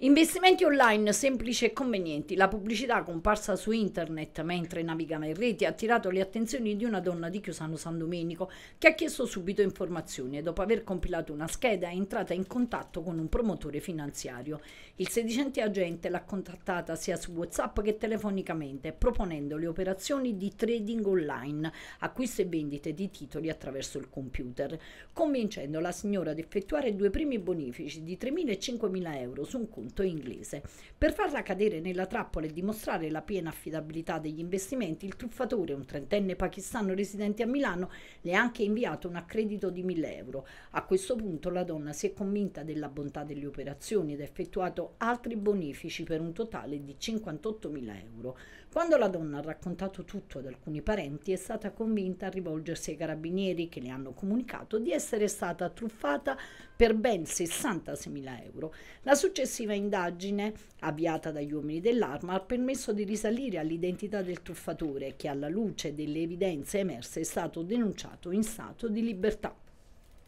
Investimenti online semplici e convenienti. La pubblicità comparsa su internet mentre navigava in rete ha attirato le attenzioni di una donna di Chiusano San Domenico che ha chiesto subito informazioni e dopo aver compilato una scheda è entrata in contatto con un promotore finanziario. Il sedicente agente l'ha contattata sia su WhatsApp che telefonicamente proponendo le operazioni di trading online, acquisto e vendite di titoli attraverso il computer, convincendo la signora ad effettuare due primi bonifici di 3.000 e 5.000 euro su un conto adulto inglese. Per farla cadere nella trappola e dimostrare la piena affidabilità degli investimenti, il truffatore, un trentenne pakistano residente a Milano, le ha anche inviato un accredito di 1000 euro. A questo punto la donna si è convinta della bontà delle operazioni ed ha effettuato altri bonifici per un totale di 58.000 euro. Quando la donna ha raccontato tutto ad alcuni parenti è stata convinta a rivolgersi ai carabinieri che le hanno comunicato di essere stata truffata per ben 66.000 euro. La successiva indagine, avviata dagli uomini dell'arma, ha permesso di risalire all'identità del truffatore che alla luce delle evidenze emerse è stato denunciato in stato di libertà.